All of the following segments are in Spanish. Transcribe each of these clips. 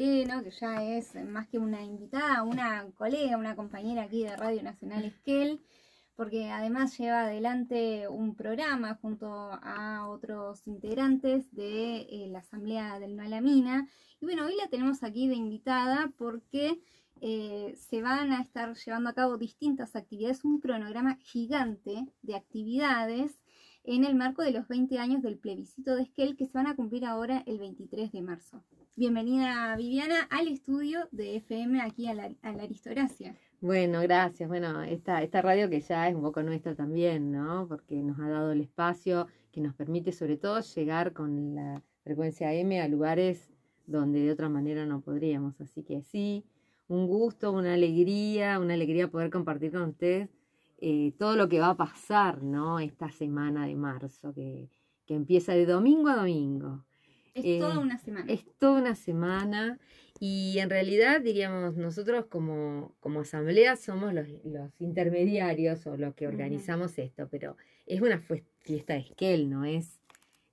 que ya es más que una invitada, una colega, una compañera aquí de Radio Nacional Esquel, porque además lleva adelante un programa junto a otros integrantes de eh, la Asamblea del No a la Mina. Y bueno, hoy la tenemos aquí de invitada porque eh, se van a estar llevando a cabo distintas actividades, un cronograma gigante de actividades en el marco de los 20 años del plebiscito de Esquel que se van a cumplir ahora el 23 de marzo. Bienvenida Viviana al estudio de FM aquí a la, aristocracia. Bueno, gracias. Bueno, esta, esta radio que ya es un poco nuestra también, ¿no? Porque nos ha dado el espacio que nos permite sobre todo llegar con la frecuencia M a lugares donde de otra manera no podríamos. Así que sí, un gusto, una alegría, una alegría poder compartir con ustedes eh, todo lo que va a pasar, ¿no? Esta semana de marzo que empieza de domingo a domingo. Es eh, toda una semana. Es toda una semana. Y en realidad, diríamos, nosotros como, asamblea somos los, los intermediarios o los que organizamos esto, pero es una fiesta de Esquel, no es,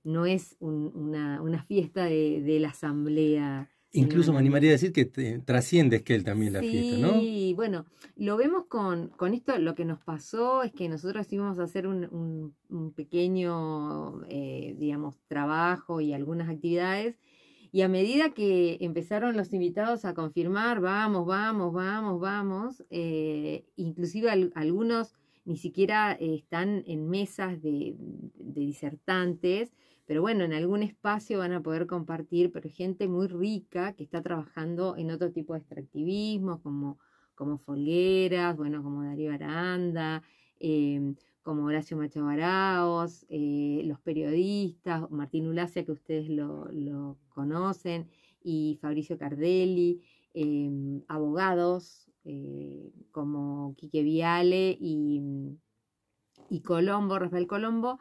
no es una, fiesta de, de la asamblea Incluso me animaría a mm. decir que trasciendes, que él también la fiesta, ¿no? Sí, bueno, lo vemos con, esto, lo que nos pasó es que nosotros íbamos a hacer un, pequeño, eh, digamos, trabajo y algunas actividades, y a medida que empezaron los invitados a confirmar, vamos, vamos, vamos, vamos, eh, inclusive algunos ni siquiera eh, están en mesas de disertantes, pero bueno, en algún espacio van a poder compartir, pero gente muy rica que está trabajando en otro tipo de extractivismo, como, como Folgueras, bueno, como Darío Aranda, em, como Horacio Macho Baraos, eh, los periodistas, Martín Ulacia, que ustedes lo, conocen, y Fabricio Cardelli, em, abogados eh, como Quique Viale y, y Colombo, Rafael Colombo,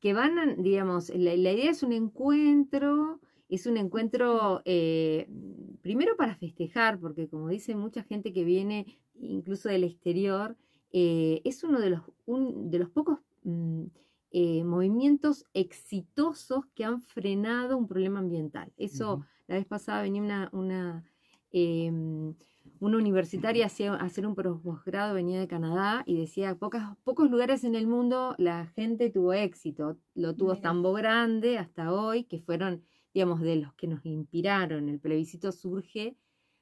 que van, digamos, la, idea es un encuentro, es un encuentro eh, primero para festejar, porque como dice mucha gente que viene incluso del exterior, eh, es uno de los, de los pocos mm, eh, movimientos exitosos que han frenado un problema ambiental. Eso, la vez pasada venía una em, una universitaria hacía hacer un posgrado, venía de Canadá y decía, pocas, pocos lugares en el mundo la gente tuvo éxito, lo tuvo Tambo Grande hasta hoy, que fueron, digamos, de los que nos inspiraron. El plebiscito surge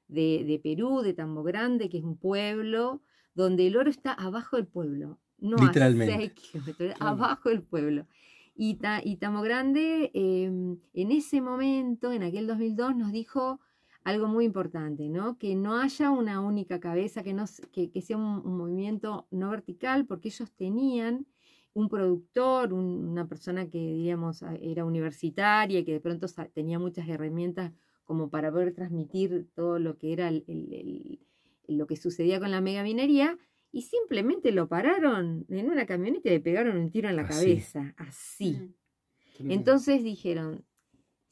de, Perú, de Tambo Grande, que es un pueblo donde el oro está abajo del pueblo, no Literalmente. abajo del pueblo. Y, y Tambo Grande em, en ese momento, en aquel 2002, nos dijo algo muy importante, ¿no? Que no haya una única cabeza, que, no, que, sea un, movimiento no vertical, porque ellos tenían un productor, una persona que, diríamos, era universitaria, y que de pronto tenía muchas herramientas como para poder transmitir todo lo que era lo que sucedía con la megaminería, y simplemente lo pararon en una camioneta y le pegaron un tiro en la cabeza, así. Mm. Entonces dijeron,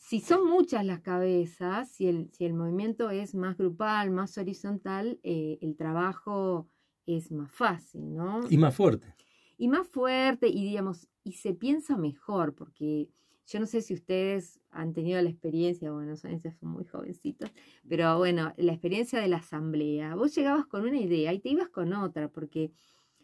si son muchas las cabezas, si el, si el movimiento es más grupal, más horizontal, eh, el trabajo es más fácil, ¿no? Y más fuerte. Y más fuerte, y digamos, y se piensa mejor, porque yo no sé si ustedes han tenido la experiencia, bueno, son, son muy jovencitos, pero bueno, la experiencia de la asamblea. Vos llegabas con una idea y te ibas con otra, porque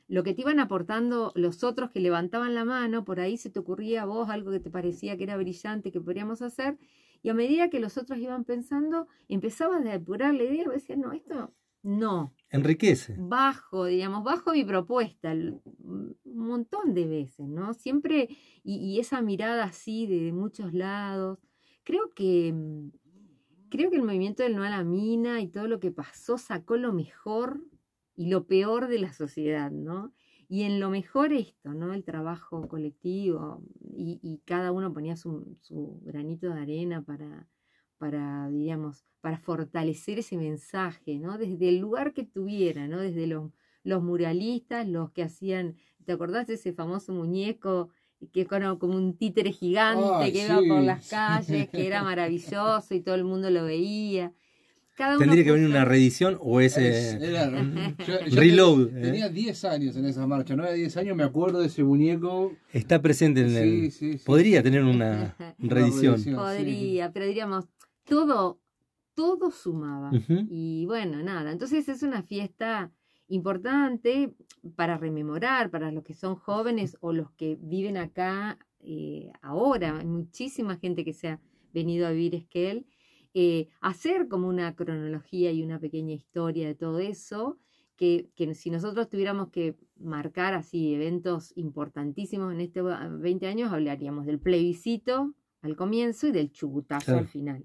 lo que te iban aportando los otros que levantaban la mano, por ahí se te ocurría a vos algo que te parecía que era brillante, que podríamos hacer, y a medida que los otros iban pensando, empezabas a depurar la idea, decías, no, esto no. Enriquece. Bajo, digamos, bajo mi propuesta, un montón de veces, ¿no? Siempre, y, esa mirada así de, de muchos lados, creo que mm, creo que el movimiento del no a la mina y todo lo que pasó sacó lo mejor y lo peor de la sociedad, ¿no? Y en lo mejor esto, ¿no? El trabajo colectivo y, cada uno ponía su, granito de arena para, para, diríamos, para fortalecer ese mensaje, ¿no? Desde el lugar que tuviera, ¿no? Desde los, muralistas, los que hacían, ¿te acordás de ese famoso muñeco que era como un títere gigante que iba por las calles, que era maravilloso y todo el mundo lo veía? ¿Tendría que venir una reedición o ese reload? ¿eh? Tenía 10 años en esa marcha, No había 10 años me acuerdo de ese muñeco. Está presente en el... Sí, sí, Podría tener una reedición. Podría, pero diríamos, todo, todo sumaba. Y bueno, nada, entonces es una fiesta importante para rememorar, para los que son jóvenes o los que viven acá eh, ahora. Hay muchísima gente que se ha venido a vivir Esquel eh, hacer como una cronología y una pequeña historia de todo eso, que, si nosotros tuviéramos que marcar así eventos importantísimos en estos 20 ah, años, hablaríamos del plebiscito al comienzo y del chubutazo al final,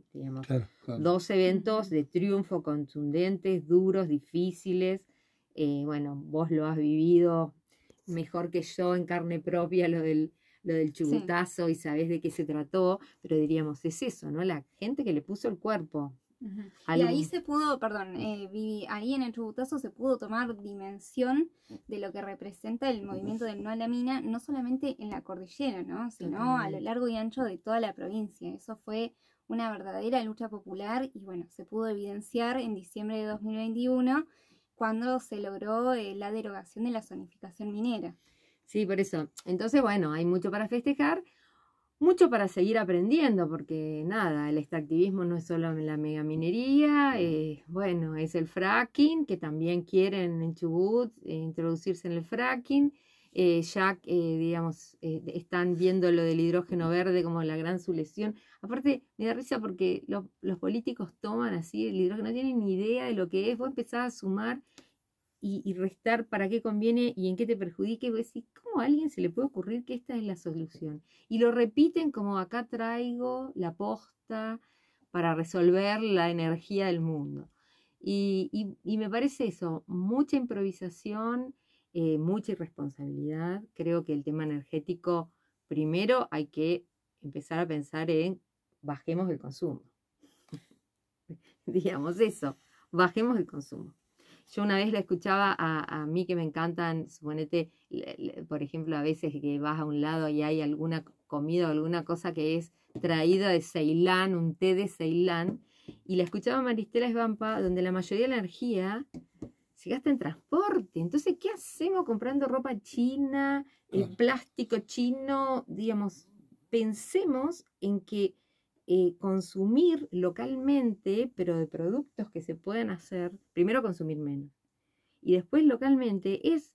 Dos eventos de triunfo contundentes, duros, difíciles. Eh, bueno, vos lo has vivido mejor que yo en carne propia, lo del lo del chubutazo y sabes de qué se trató, pero diríamos, es eso, ¿no? La gente que le puso el cuerpo. Y ahí se pudo, perdón, eh, ahí en el chubutazo se pudo tomar dimensión de lo que representa el movimiento del no a la mina, no solamente en la cordillera, ¿no? sino a lo largo y ancho de toda la provincia. Eso fue una verdadera lucha popular y bueno, se pudo evidenciar en diciembre de 2021 cuando se logró eh, la derogación de la zonificación minera. Sí, por eso. Entonces, bueno, hay mucho para festejar, mucho para seguir aprendiendo, porque nada, el extractivismo no es solo la megaminería, eh, bueno, es el fracking, que también quieren en Chubut eh, introducirse en el fracking. Eh, ya ya, eh, digamos, están viendo lo del hidrógeno verde como la gran solución. Aparte, me da risa porque los políticos toman así el hidrógeno, no tienen ni idea de lo que es. Vos empezás a sumar y, restar para qué conviene y en qué te perjudique, vos decís, ¿cómo a alguien se le puede ocurrir que esta es la solución? Y lo repiten como acá traigo la posta para resolver la energía del mundo. Y, me parece eso, mucha improvisación, eh, mucha irresponsabilidad. Creo que el tema energético, primero hay que empezar a pensar en bajemos el consumo. Digamos eso, bajemos el consumo. Yo una vez la escuchaba a, mí que me encantan, suponete, por ejemplo, a veces que vas a un lado y hay alguna comida o alguna cosa que es traída de Ceilán, un té de Ceilán, y la escuchaba Maristela Svampa, donde la mayoría de la energía se gasta en transporte. Entonces, ¿qué hacemos comprando ropa china, plástico chino? Digamos, pensemos en que eh, consumir localmente, pero de productos que se pueden hacer, primero consumir menos y después localmente, es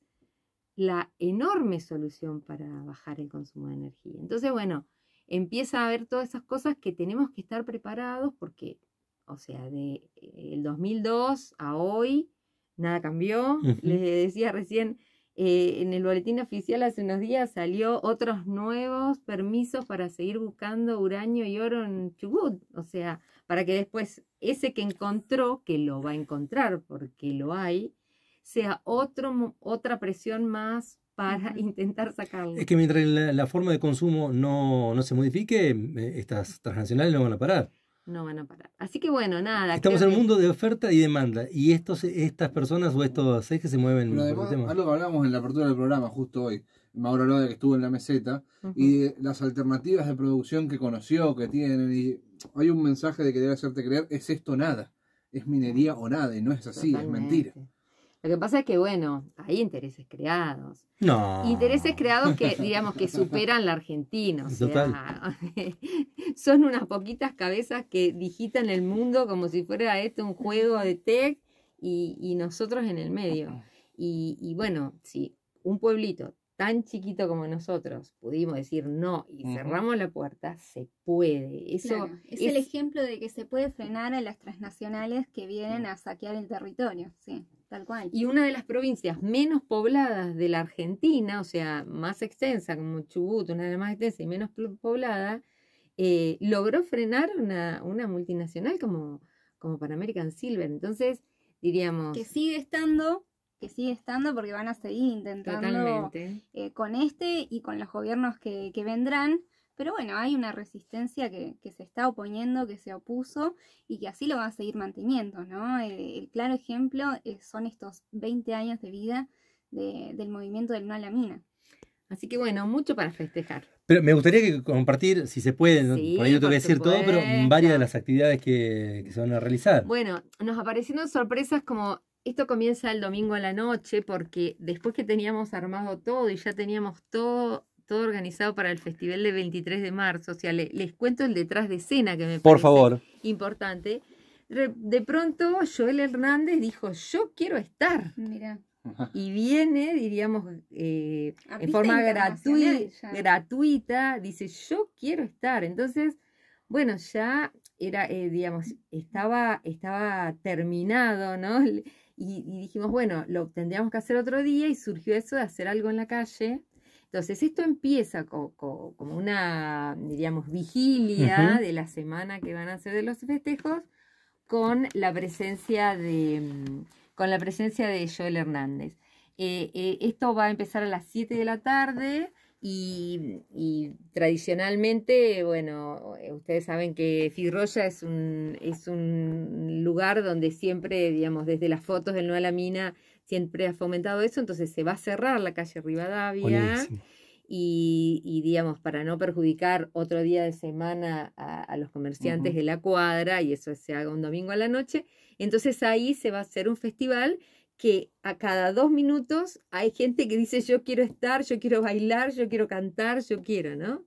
la enorme solución para bajar el consumo de energía. Entonces, bueno, empieza a haber todas esas cosas que tenemos que estar preparados porque, o sea, de eh, el 2002 a hoy, nada cambió. Les decía recién, eh, en el boletín oficial hace unos días salió otros nuevos permisos para seguir buscando uranio y oro en Chubut, o sea, para que después ese que encontró, que lo va a encontrar porque lo hay, sea otro, otra presión más para intentar sacarlo. Es que mientras la, forma de consumo no, no se modifique, eh, estas transnacionales no van a parar no van a parar. Así que bueno, nada. Estamos en el mundo de oferta y demanda. Y estos, estas personas o estos que se mueven. algo que hablamos en la apertura del programa justo hoy. Mauro de que estuvo en la meseta y las alternativas de producción que conoció, que tienen y hay un mensaje de que debe hacerte creer, es esto nada, es minería o nada y no es así, es mentira. Lo que pasa es que, bueno, hay intereses creados. No. Intereses creados que, digamos, que superan la Argentina. son unas poquitas cabezas que digitan el mundo como si fuera esto un juego de tech y, nosotros en el medio. Y, y bueno, si un pueblito tan chiquito como nosotros pudimos decir no y cerramos la puerta, se puede. Eso es, el ejemplo de que se puede frenar a las transnacionales que vienen mm. a saquear el territorio, sí, tal cual. Y una de las provincias menos pobladas de la Argentina, o sea, más extensa como Chubut, una de las más extensas y menos poblada, eh, logró frenar una, multinacional como, como Pan American Silver. Entonces, diríamos... Que sigue estando que sigue estando porque van a seguir intentando eh, con este y con los gobiernos que, vendrán. Pero bueno, hay una resistencia que, se está oponiendo, que se opuso y que así lo va a seguir manteniendo, ¿no? Eh, el, claro ejemplo eh, son estos 20 años de vida del movimiento del no a la mina. Así que bueno, mucho para festejar. Pero me gustaría compartir, si se puede, por ahí no te voy a decir todo, pero varias de las actividades que, que, se van a realizar. Bueno, nos aparecieron sorpresas como esto comienza el domingo a la noche porque después que teníamos armado todo y ya teníamos todo, todo organizado para el festival del 23 de marzo, o sea, les cuento el detrás de escena que me Por parece favor. importante. De pronto Joel Hernández dijo, yo quiero estar. Y viene, diríamos, eh, en forma gratuita, dice, yo quiero estar. Entonces, bueno, ya era, eh, digamos, estaba, estaba terminado, ¿no? y, dijimos, bueno, lo tendríamos que hacer otro día y surgió eso de hacer algo en la calle. Entonces, esto empieza como, una, diríamos, vigilia de la semana que van a hacer de los festejos con la presencia de, mm, con la presencia de Joel Hernández. Eh, eh, esto va a empezar a las 7 de la tarde y, tradicionalmente, bueno, eh, ustedes saben que Fidroya es un, es un lugar donde siempre, digamos, desde las fotos del Nueva la Mina, siempre ha fomentado eso, entonces se va a cerrar la calle Rivadavia. Y, y, digamos, para no perjudicar otro día de semana a, los comerciantes de la cuadra, y eso se haga un domingo a la noche, entonces ahí se va a hacer un festival que a cada dos minutos hay gente que dice yo quiero estar, yo quiero bailar, yo quiero cantar, yo quiero, ¿no?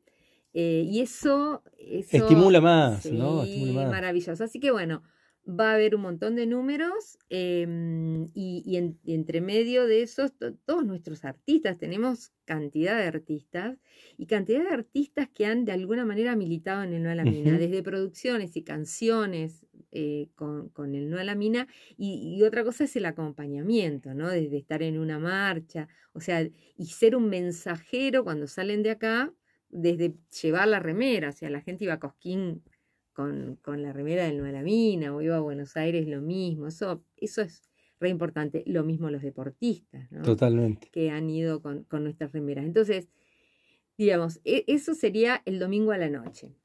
Eh, y eso, Estimula más, ¿no? Maravilloso. Así que bueno, va a haber un montón de números em, y, entre medio de esos, todos nuestros artistas, tenemos cantidad de artistas y cantidad de artistas que han de alguna manera militado en el No a la Mina, desde producciones y canciones, eh, con, el no a la mina y, otra cosa es el acompañamiento, ¿no? Desde estar en una marcha, o sea, y ser un mensajero cuando salen de acá, desde llevar la remera, o sea, la gente iba a Cosquín con, la remera del no a la mina o iba a Buenos Aires lo mismo, eso, eso es re importante, lo mismo los deportistas, ¿no? Totalmente. Que han ido con, con nuestras remeras. Entonces, digamos, e, eso sería el domingo a la noche.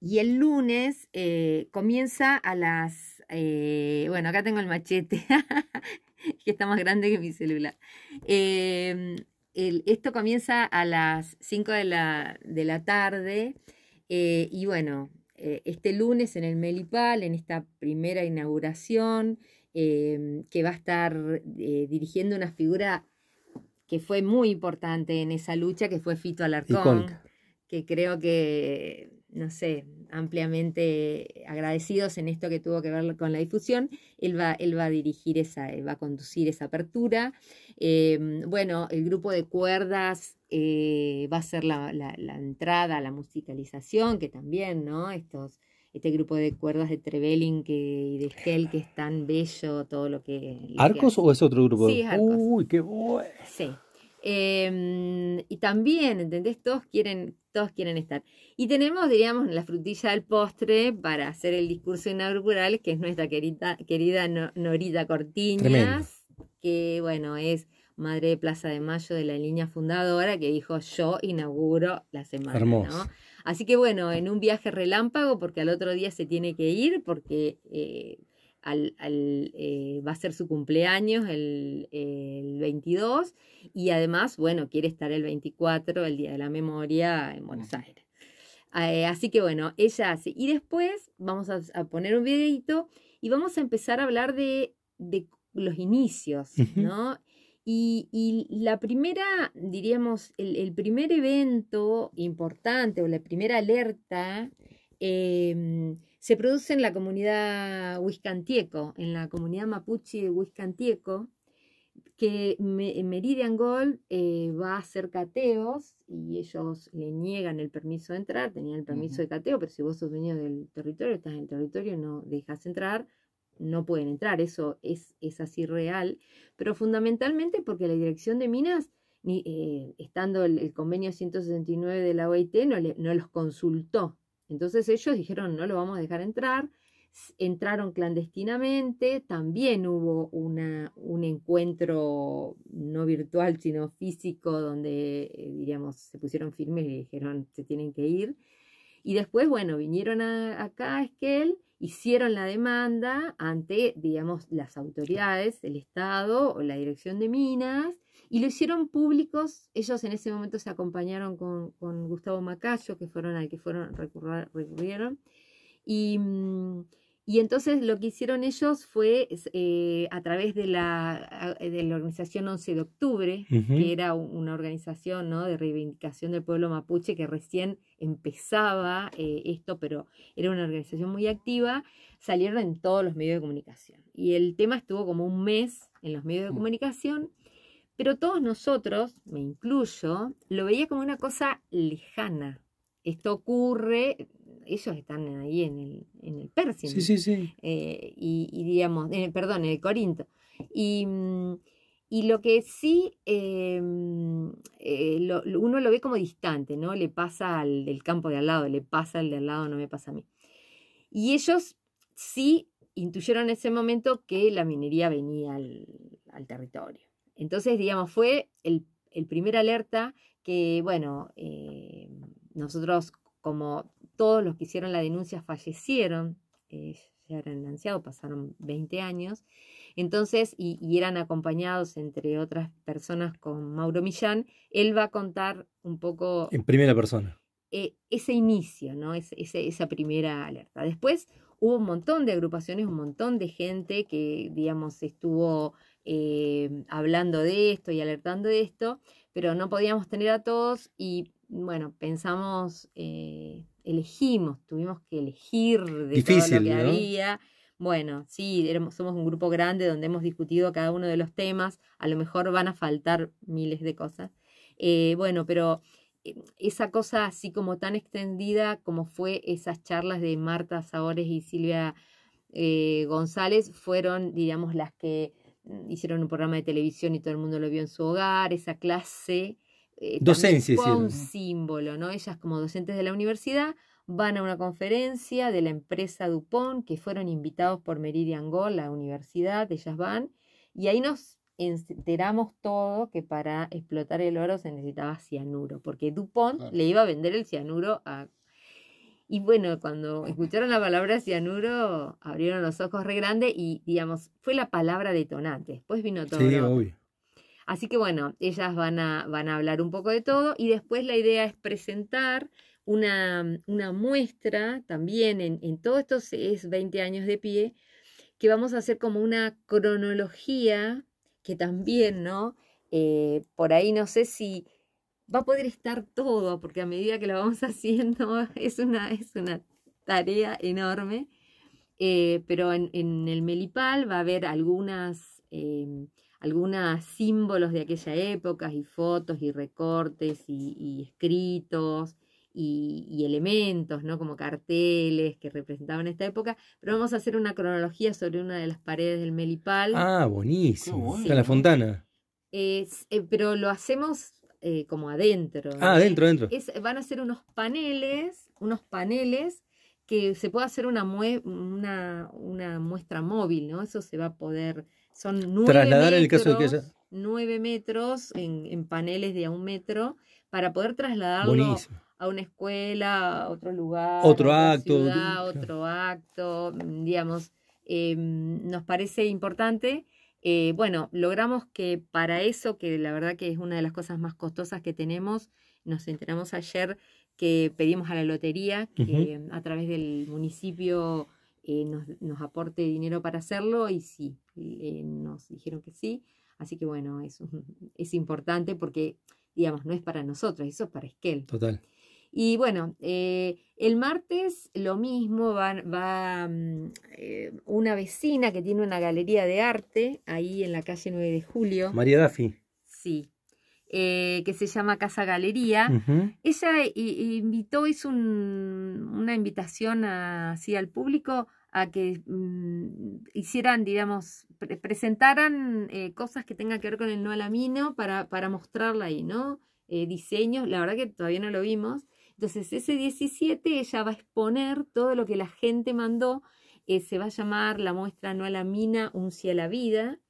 Y el lunes eh, comienza a las... Eh, bueno, acá tengo el machete, que está más grande que mi celular. Em, esto comienza a las 5 de la, de la tarde eh, y bueno, este lunes en el Melipal, en esta primera inauguración, em, que va a estar dirigiendo una figura que fue muy importante en esa lucha, que fue Fito Alarcón, que creo que no sé, ampliamente agradecidos en esto que tuvo que ver con la difusión, él va, él va a dirigir esa, eh, va a conducir esa apertura. Eh, bueno, el grupo de cuerdas eh, va a ser la, la, entrada, la musicalización, que también, ¿no? Estos, este grupo de cuerdas de Trevelin que, y de Gel que es tan bello, todo lo que... ¿Arcos o es otro grupo? Sí, Arcos. Uy, qué bueno. Sí. Em, y también, ¿entendés? Todos quieren, todos quieren estar. Y tenemos, diríamos, la frutilla del postre para hacer el discurso inaugural, que es nuestra querida, querida Norita Cortiñas, que bueno, es madre de Plaza de Mayo de la línea fundadora, que dijo yo inauguro la semana. Así que bueno, en un viaje relámpago, porque al otro día se tiene que ir, porque eh, eh, va a ser su cumpleaños el, 22 y además, bueno, quiere estar el 24, el Día de la Memoria, en Buenos Aires. Eh, así que bueno, ella hace. Y después vamos a, poner un videito y vamos a empezar a hablar de, los inicios, ¿no? Y, la primera, diríamos, el, primer evento importante o la primera alerta eh, se produce en la comunidad Huiscantieco, en la comunidad mapuche Huiscantieco, que Meridian Gold eh, va a hacer cateos y ellos le niegan el permiso de entrar, tenían el permiso de cateo, pero si vos sos dueño del territorio, estás en el territorio, no dejas entrar, no pueden entrar, eso es, así real, pero fundamentalmente porque la dirección de minas, ni, eh, estando el, el, convenio 169 de la OIT, no, no los consultó entonces ellos dijeron, no lo vamos a dejar entrar. Entraron clandestinamente, también hubo una, un encuentro no virtual, sino físico, donde, eh, diríamos, se pusieron firmes y dijeron, se tienen que ir. Y después, bueno, vinieron a, acá a Esquel, hicieron la demanda ante, digamos, las autoridades, el Estado o la Dirección de Minas, y lo hicieron públicos. Ellos en ese momento se acompañaron con, con Gustavo Macayo, que fueron al que fueron recurrieron. Y, mm, y, entonces lo que hicieron ellos fue eh, a través de la, de la organización 11 de octubre, que era una organización ¿no? de reivindicación del pueblo mapuche que recién empezaba eh, esto, pero era una organización muy activa, salieron en todos los medios de comunicación. Y el tema estuvo como un mes en los medios de mm. comunicación. Pero todos nosotros, me incluyo, lo veía como una cosa lejana. Esto ocurre, ellos están ahí en el, en eh, y, digamos, perdón, en el Corinto. Y, mm, lo que sí, eh, mm, eh, uno lo ve como distante, ¿no? Le pasa al del campo de al lado, le pasa al de al lado, no me pasa a mí. Y ellos sí intuyeron en ese momento que la minería venía al territorio. Entonces, digamos, fue el, primer alerta que, bueno, eh, nosotros, como todos los que hicieron la denuncia fallecieron, eh, ya eran ancianos, pasaron 20 años, entonces, y, eran acompañados, entre otras personas, con Mauro Millán, él va a contar un poco... En primera persona. Eh, ese inicio, ¿no? esa primera alerta. Después hubo un montón de agrupaciones, un montón de gente que, digamos, estuvo eh, hablando de esto y alertando de esto, pero no podíamos tener a todos y bueno, pensamos, eh, elegimos, tuvimos que elegir de todo lo que había. Bueno, sí, somos un grupo grande donde hemos discutido cada uno de los temas, a lo mejor van a faltar miles de cosas. Eh, bueno, pero esa cosa así como tan extendida como fue esas charlas de Marta Sabores y Silvia González fueron, digamos, las que Mm, hicieron un programa de televisión y todo el mundo lo vio en su hogar, esa clase eh, docencia fue un símbolo, ¿no? Ellas como docentes de la universidad van a una conferencia de la empresa Dupont que fueron invitados por Meridian Gold, la universidad, ellas van y ahí nos enteramos todo que para explotar el oro se necesitaba cianuro, porque Dupont le iba a vender el cianuro a y bueno, cuando escucharon la palabra cianuro, abrieron los ojos re grande y, digamos, fue la palabra detonante. Después vino todo. Así que bueno, ellas van a, van a hablar un poco de todo y después la idea es presentar una, mm, una muestra también en, en todos estos es 20 años de pie, que vamos a hacer como una cronología, que también, ¿no? Eh, por ahí no sé si va a poder estar todo, porque a medida que lo vamos haciendo es una, es una tarea enorme. Eh, pero en, el Melipal va a haber algunas, em, algunos símbolos de aquella época, y fotos, y recortes, y, escritos, y, elementos, ¿no? Como carteles que representaban esta época. Pero vamos a hacer una cronología sobre una de las paredes del Melipal. Ah, buenísimo. Está la fontana. Eh, pero lo hacemos eh, como adentro. Ah, adentro, adentro. van a ser unos paneles, unos paneles que se puede hacer una, una, muestra móvil, ¿no? Eso se va a poder, son nueve Trasladar metros, en el caso nueve metros en, paneles de a un metro para poder trasladarlo a una escuela, a otro lugar, otro acto, otro acto, mm, digamos, em, nos parece importante eh, bueno, logramos que para eso, que la verdad que es una de las cosas más costosas que tenemos, nos enteramos ayer que pedimos a la lotería que a través del municipio eh, nos, aporte dinero para hacerlo y sí, eh, nos dijeron que sí. Así que bueno, es, es importante porque, digamos, no es para nosotros, eso es para Esquel. Total. Y bueno, eh, el martes lo mismo, va, mm, eh, una vecina que tiene una galería de arte ahí en la calle 9 de julio. María Dafi. Sí, eh, que se llama Casa Galería. Ella invitó, hizo un, una invitación así al público a que mm, hicieran, digamos, presentaran cosas que tengan que ver con el no alamino para, para mostrarla ahí, ¿no? diseños, la verdad que todavía no lo vimos. Entonces, ese 17 ella va a exponer todo lo que la gente mandó. Eh, se va a llamar la muestra No a la mina, un sí a la vida.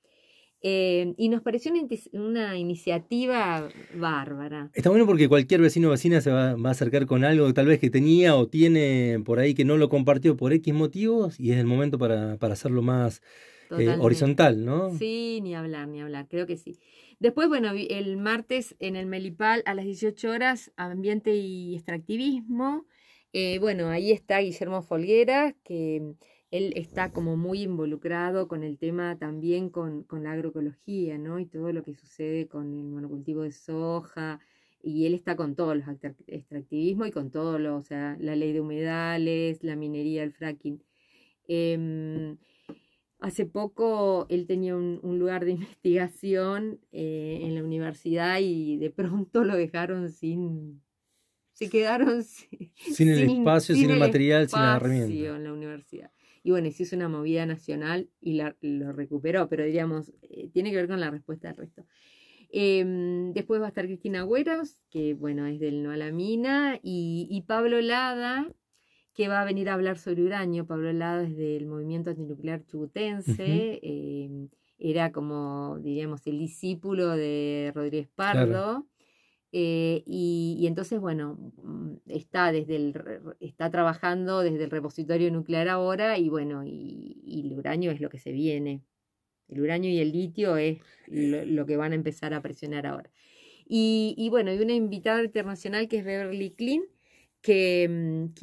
Eh, y nos pareció una, iniciativa bárbara. Está bueno porque cualquier vecino o vecina se va, va, a acercar con algo tal vez que tenía o tiene por ahí que no lo compartió por X motivos y es el momento para, para hacerlo más eh, horizontal, ¿no? Sí, ni hablar, ni hablar, creo que sí. Después, bueno, el martes en el Melipal a las 18 horas, ambiente y extractivismo. Eh, bueno, ahí está Guillermo Folguera, que él está como muy involucrado con el tema también con, la agroecología, ¿no? Y todo lo que sucede con el monocultivo de soja. Y él está con todos los extractivismo y con todo lo, o sea, la ley de humedales, la minería, el fracking. Em, Hace poco él tenía un, lugar de investigación eh, en la universidad y de pronto lo dejaron sin... Se quedaron sin, sin el espacio, sin, el, material, sin la herramienta. En la universidad. Y bueno, se hizo una movida nacional y lo recuperó, pero diríamos, eh, tiene que ver con la respuesta del resto. Em, después va a estar Cristina Güeros, que bueno, es del No a la Mina, y, y Pablo Lada, que va a venir a hablar sobre uranio. Pablo Lado desde el movimiento antinuclear chubutense. Em, era como, diríamos, el discípulo de Rodríguez Pardo. Eh, y, entonces, bueno, mm, está, desde el, está trabajando desde el repositorio nuclear ahora y bueno, y, el uranio es lo que se viene. El uranio y el litio es lo, que van a empezar a presionar ahora. Y, bueno, hay una invitada internacional que es Beverly Klein, que, mm,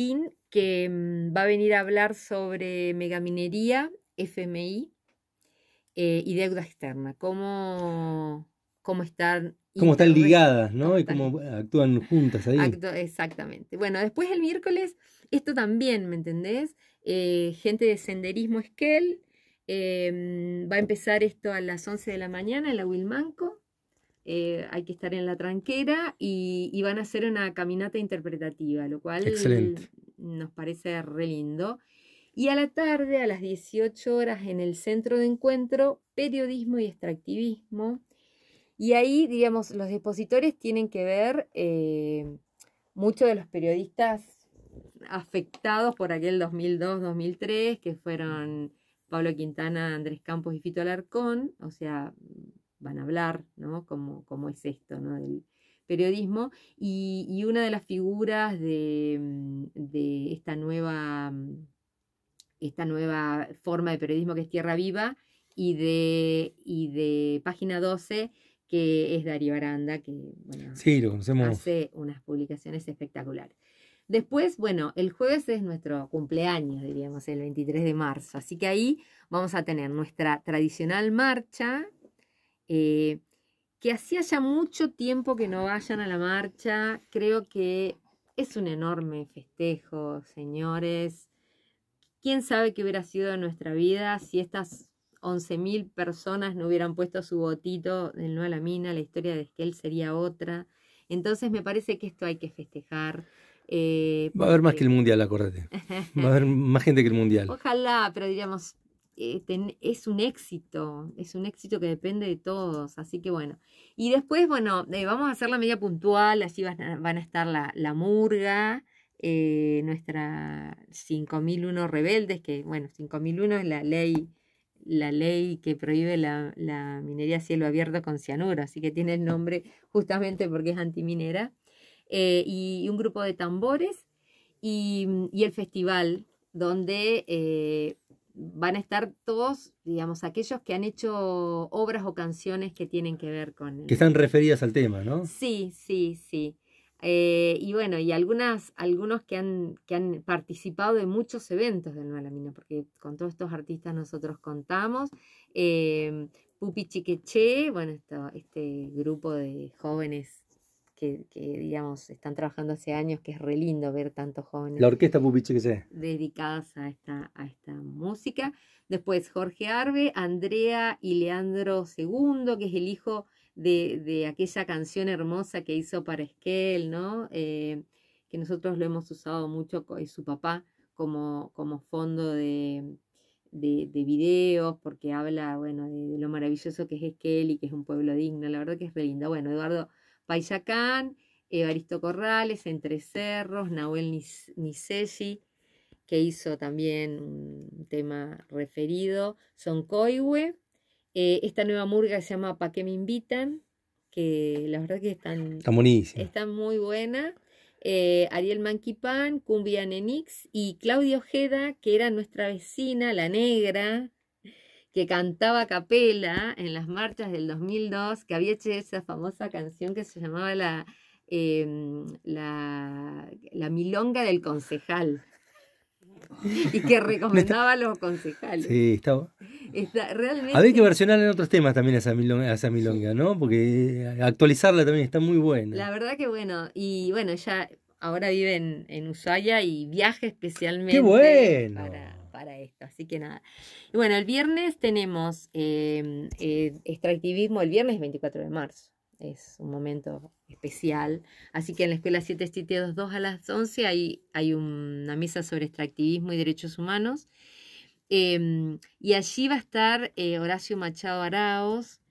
que mm, va a venir a hablar sobre megaminería, FMI eh, y deuda externa, cómo, cómo están... Cómo están ligadas, ¿no? Y cómo eh, actúan juntas ahí. exactamente. Bueno, después el miércoles, esto también, ¿me entendés? Eh, gente de Senderismo Esquel, va a empezar esto a las 11 de la mañana en la Wilmanco. Eh, hay que estar en la tranquera y, van a hacer una caminata interpretativa, lo cual nos parece re lindo. Y a la tarde, a las 18 horas, en el centro de encuentro, periodismo y extractivismo. Y ahí, digamos, los expositores tienen que ver eh, muchos de los periodistas afectados por aquel 2002-2003, que fueron Pablo Quintana, Andrés Campos y Fito Alarcón, o sea, van a hablar, ¿no? Cómo, es esto, ¿no? Del periodismo. Y, una de las figuras de, mm, esta, nueva, mm, esta nueva forma de periodismo que es Tierra Viva y de, de Página 12 que es Darío Aranda, que hace unas publicaciones espectaculares. Después, bueno, el jueves es nuestro cumpleaños, diríamos, el 23 de marzo. Así que ahí vamos a tener nuestra tradicional marcha eh, que hacía ya mucho tiempo que no vayan a la marcha, creo que es un enorme festejo, señores. ¿Quién sabe qué hubiera sido de nuestra vida si estas 11.000 personas no hubieran puesto su botito en no a la mina? La historia de Esquel sería otra. Entonces me parece que esto hay que festejar. Eh, Va a haber más que el Mundial, acuérdate. Va a haber más gente que el Mundial. Ojalá, pero diríamos, eh, es un éxito, es un éxito que depende de todos, así que bueno. Y después, bueno, eh, vamos a hacer la media puntual, así van a, van a estar la, murga, eh, nuestra 5001 rebeldes, que bueno, 5001 es la ley, la ley que prohíbe la, minería a cielo abierto con cianuro, así que tiene el nombre justamente porque es antiminera, y, un grupo de tambores, y el festival, donde van a estar todos, digamos, aquellos que han hecho obras o canciones que tienen que ver con... Que están referidas al tema, ¿no? Sí, sí, sí. Eh, y bueno, y algunas, algunos que han, que han participado en muchos eventos del Nueva Lamina, porque con todos estos artistas nosotros contamos. Eh, Pupi Chiqueche, bueno, este grupo de jóvenes que, digamos, están trabajando hace años, que es re lindo ver tantos jóvenes. La orquesta que Dedicadas a esta, a esta música. Después Jorge Arbe, Andrea y Leandro Segundo que es el hijo de, de aquella canción hermosa que hizo para Esquel, ¿no? Eh, que nosotros lo hemos usado mucho, con eh, su papá, como, como fondo de, de, videos, porque habla, bueno, de, lo maravilloso que es Esquel y que es un pueblo digno, la verdad que es re lindo. Bueno, Eduardo Paisacán, Evaristo Corrales, Entre Cerros, Nahuel Nicelli, que hizo también un tema referido, Soncoigüe, eh, esta nueva murga se llama Pa' qué me invitan, que la verdad que están, muy buena. Eh, Ariel Manquipán, Cumbia Nenix y Claudia Ojeda, que era nuestra vecina, la negra, que cantaba a capela en las marchas del 2002, que había hecho esa famosa canción que se llamaba La, em, la, Milonga del Concejal. Y que recomendaba a los concejales. Sí, estaba. Había que versionar en otros temas también a esa milonga, ¿no? Porque eh, actualizarla también está muy buena. La verdad que bueno, y bueno, ella ahora vive en, en y viaja especialmente. ¡Qué bueno! esto. Así que nada. Y bueno, el viernes tenemos em, eh, extractivismo, el viernes 24 de marzo. Es un momento especial. Así que en la escuela 2 a las 11 hay, hay una mesa sobre extractivismo y derechos humanos. Em, y allí va a estar eh, Horacio Machado Araos,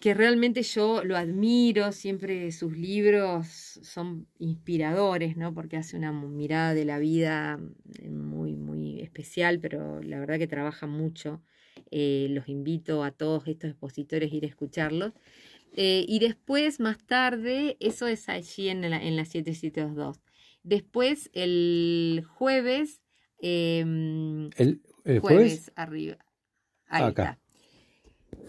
que realmente yo lo admiro, siempre sus libros son inspiradores, ¿no? Porque hace una mirada de la vida eh, muy, muy especial, pero la verdad que trabaja mucho. Eh, los invito a todos estos expositores a ir a escucharlos. Eh, y después, más tarde, eso es allí en la, en la 772. Después, el jueves. Em, ¿El, jueves? arriba. Ahí ah, Acá.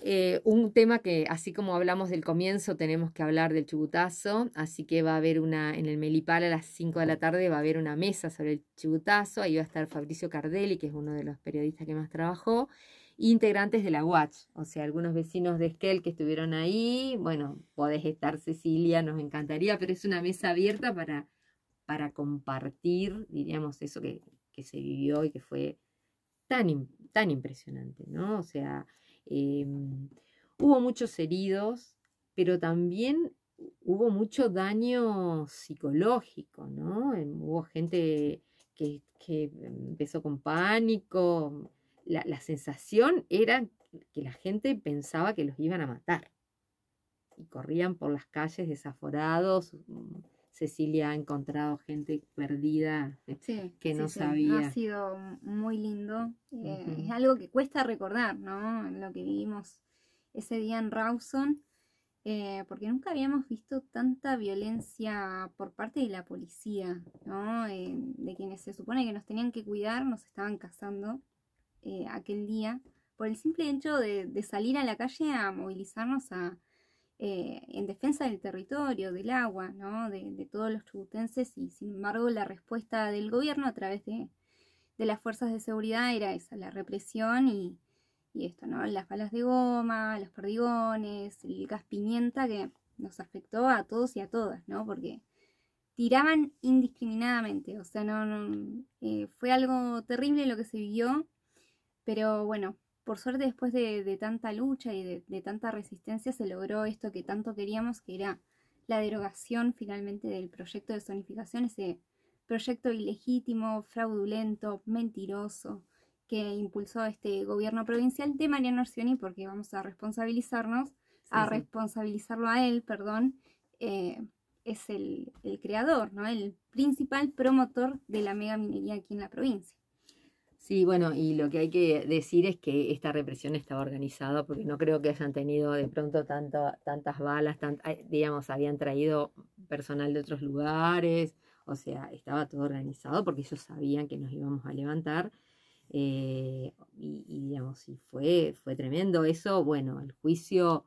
Eh, un tema que, así como hablamos del comienzo, tenemos que hablar del chubutazo así que va a haber una, en el Melipal a las 5 de la tarde va a haber una mesa sobre el chibutazo, ahí va a estar Fabricio Cardelli, que es uno de los periodistas que más trabajó, integrantes de la Watch, o sea, algunos vecinos de Esquel que estuvieron ahí, bueno, podés estar Cecilia, nos encantaría, pero es una mesa abierta para, para compartir, diríamos, eso que, que se vivió y que fue tan, tan impresionante, ¿no? O sea... Em, hubo muchos heridos, pero también hubo mucho daño psicológico, ¿no? Em, hubo gente que, que empezó con pánico. La, la sensación era que la gente pensaba que los iban a matar y corrían por las calles desaforados, mm, Cecilia ha encontrado gente perdida que no sabía. Ha sido muy lindo. Eh, es algo que cuesta recordar, ¿no? Lo que vivimos ese día en Rawson, eh, porque nunca habíamos visto tanta violencia por parte de la policía, ¿no? Eh, de quienes se supone que nos tenían que cuidar, nos estaban cazando aquel día por el simple hecho de, de salir a la calle a movilizarnos a eh, en defensa del territorio, del agua, ¿no? de, todos los chubutenses y sin embargo la respuesta del gobierno a través de, las fuerzas de seguridad era esa, la represión y, esto, ¿no? las balas de goma, los perdigones, el gas pimienta que nos afectó a todos y a todas, ¿no? porque tiraban indiscriminadamente, o sea, no, eh, fue algo terrible lo que se vivió, pero bueno, por suerte después de, tanta lucha y de, tanta resistencia se logró esto que tanto queríamos, que era la derogación finalmente del proyecto de zonificación, ese proyecto ilegítimo, fraudulento, mentiroso que impulsó este gobierno provincial de Mariano y porque vamos a responsabilizarnos, a responsabilizarlo a él, perdón, eh, es el, creador, ¿no? el principal promotor de la mega minería aquí en la provincia. Sí, bueno, y lo que hay que decir es que esta represión estaba organizada porque no creo que hayan tenido de pronto tanto, tantas balas, digamos, habían traído personal de otros lugares, o sea, estaba todo organizado porque ellos sabían que nos íbamos a levantar. Eh, y, digamos, fue, fue tremendo eso. Bueno, el juicio,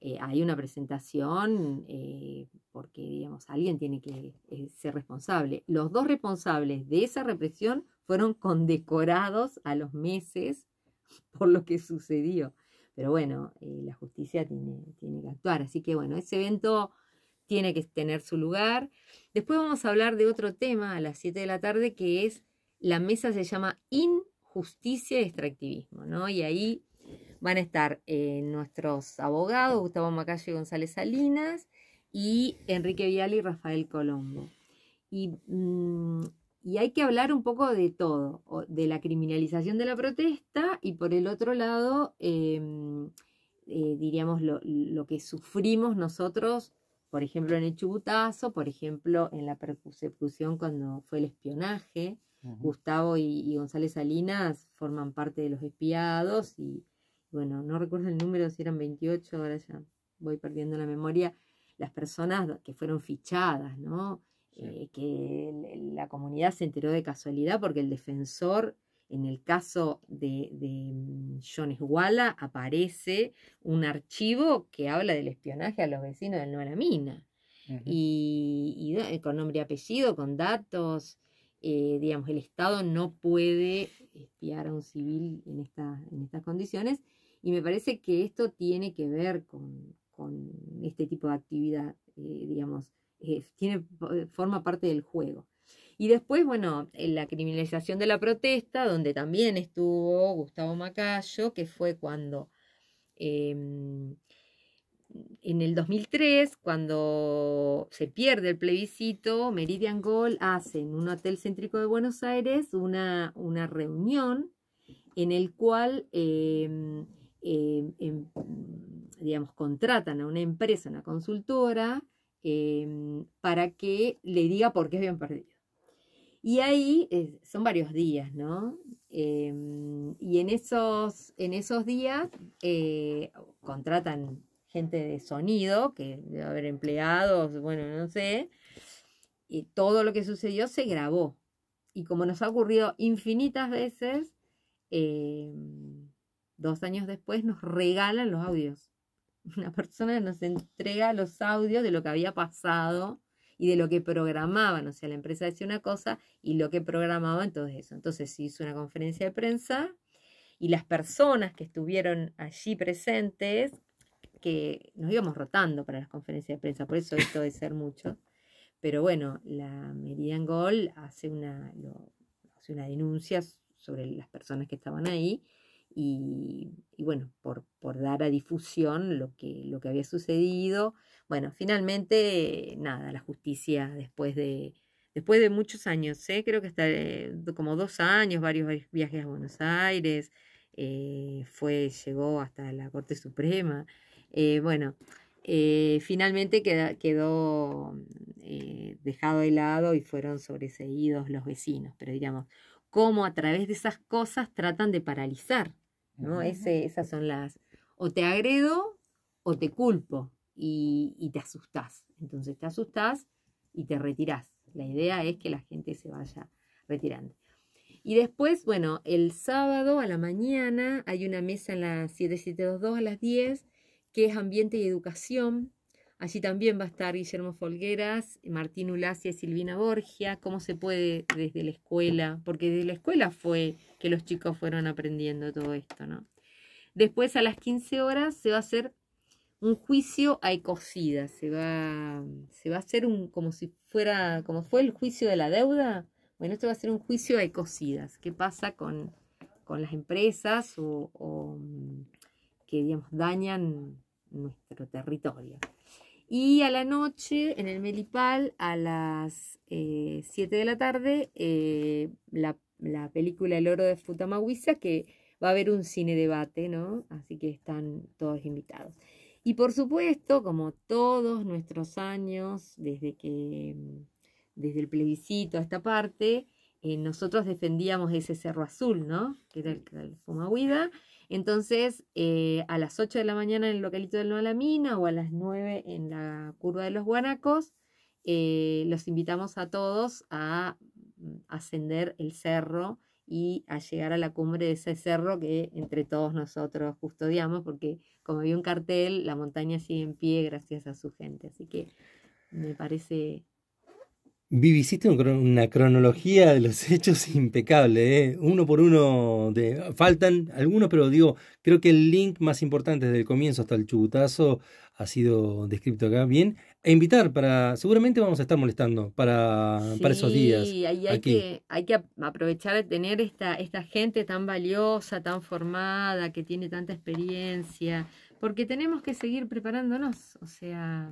eh, hay una presentación eh, porque, digamos, alguien tiene que ser responsable. Los dos responsables de esa represión fueron condecorados a los meses por lo que sucedió. Pero bueno, eh, la justicia tiene, que actuar. Así que bueno, ese evento tiene que tener su lugar. Después vamos a hablar de otro tema a las 7 de la tarde que es, la mesa se llama Injusticia y Extractivismo, ¿no? Y ahí van a estar eh, nuestros abogados, Gustavo Macalle y González Salinas, y Enrique Vial y Rafael Colombo. Y mm, y hay que hablar un poco de todo, de la criminalización de la protesta y por el otro lado, em, eh, diríamos, lo, lo, que sufrimos nosotros, por ejemplo, en el Chubutazo, por ejemplo, en la persecución cuando fue el espionaje. Gustavo y, y, González Salinas forman parte de los espiados y, bueno, no recuerdo el número, si eran 28, ahora ya voy perdiendo la memoria, las personas que fueron fichadas, ¿no? Eh, que la comunidad se enteró de casualidad porque el defensor, en el caso de, mm, Jones Walla, aparece un archivo que habla del espionaje a los vecinos del Nueva la Mina. Y, eh, con nombre y apellido, con datos. Eh, digamos, el Estado no puede espiar a un civil en, en estas condiciones. Y me parece que esto tiene que ver con, este tipo de actividad, digamos, eh, eh, forma parte del juego. Y después, bueno, la criminalización de la protesta, donde también estuvo Gustavo Macayo, que fue cuando em, en el 2003, cuando se pierde el plebiscito, Meridian Gold hace en un hotel céntrico de Buenos Aires una, reunión en el cual em, em, digamos, contratan a una empresa, una consultora, Em, para que le diga por qué habían perdido. Y ahí eh, son varios días, ¿no? Em, y en esos, en esos días eh, contratan gente de sonido, que debe haber empleados, bueno, no sé. Y todo lo que sucedió se grabó. Y como nos ha ocurrido infinitas veces, em, dos años después nos regalan los audios una persona nos entrega los audios de lo que había pasado y de lo que programaban. O sea, la empresa decía una cosa y lo que programaban, entonces eso. Entonces hizo una conferencia de prensa y las personas que estuvieron allí presentes, que nos íbamos rotando para las conferencias de prensa, por eso esto de ser mucho. Pero bueno, la Meridian Gold hace una, hace una denuncia sobre las personas que estaban ahí y, bueno, por, dar a difusión lo que, lo que había sucedido. Bueno, finalmente, nada, la justicia después de, después de muchos años, ¿eh? creo que hasta eh, como dos años, varios, viajes a Buenos Aires, eh, fue, llegó hasta la Corte Suprema. bueno, finalmente quedó dejado de lado y fueron sobreseídos los vecinos. Pero digamos, cómo a través de esas cosas tratan de paralizar esas son las, o te agredo o te culpo y, te asustás. Entonces te asustás y te retirás. La idea es que la gente se vaya retirando. Y después, bueno, el sábado a la mañana hay una mesa en la 7722 a las 10, que es ambiente y educación. Allí también va a estar Guillermo Folgueras, Martín Ulacia y Silvina Borgia, cómo se puede desde la escuela, porque desde la escuela fue los chicos fueron aprendiendo todo esto, ¿no? Después a las 15 horas se va a hacer un juicio a ecocidas se va, se va a hacer un, como si fuera, como fue el juicio de la deuda, bueno, esto va a ser un juicio a ecocidas, qué pasa con, con las empresas o, que, digamos, dañan nuestro territorio. Y a la noche, en el Melipal, a las 7 eh, de la tarde, eh, la la película El oro de Futamahuisa que va a haber un cine debate, ¿no? Así que están todos invitados. Y por supuesto, como todos nuestros años, desde que desde el plebiscito a esta parte, eh, nosotros defendíamos ese cerro azul, ¿no? Que era el, Fumahuida. Entonces, eh, a las 8 de la mañana en el localito del Nueva la Mina o a las 9 en la curva de los Guanacos, eh, los invitamos a todos a Mm, ascender el cerro y a llegar a la cumbre de ese cerro que entre todos nosotros custodiamos, porque como vi un cartel, la montaña sigue en pie gracias a su gente. Así que me parece... Vivi, hiciste una cronología de los hechos impecable, ¿eh? uno por uno, de, faltan algunos, pero digo, creo que el link más importante desde el comienzo hasta el chubutazo ha sido descrito acá bien. E invitar para. Seguramente vamos a estar molestando para, esos días. Sí, hay, que, hay que aprovechar de tener esta, esta gente tan valiosa, tan formada, que tiene tanta experiencia, porque tenemos que seguir preparándonos. O sea.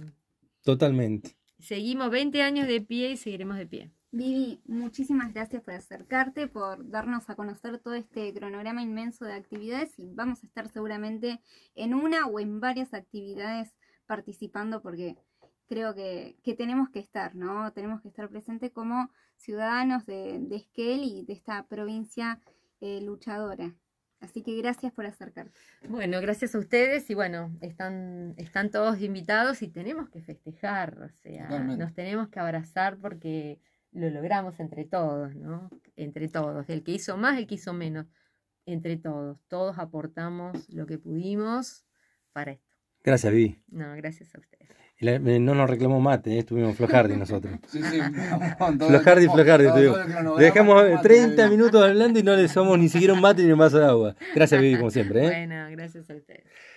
Totalmente. Seguimos 20 años de pie y seguiremos de pie. Vivi, muchísimas gracias por acercarte, por darnos a conocer todo este cronograma inmenso de actividades y vamos a estar seguramente en una o en varias actividades participando porque creo que, que, tenemos que estar, ¿no? Tenemos que estar presentes como ciudadanos de, de Esquel y de esta provincia eh, luchadora. Así que gracias por acercarte. Bueno, gracias a ustedes y bueno, están, están todos invitados y tenemos que festejar, o sea, nos tenemos que abrazar porque lo logramos entre todos, ¿no? Entre todos, el que hizo más, el que hizo menos, entre todos, todos aportamos lo que pudimos para esto. Gracias, Vivi. No, gracias a ustedes. Eh, no nos reclamó mate, eh, estuvimos Flojardi nosotros. Sí, sí, Flojardi, Flojardi, Dejamos 30 minutos hablando y no le somos ni siquiera un mate ni un vaso de agua. Gracias, Vivi, como siempre. ¿eh? Bueno, gracias a ustedes.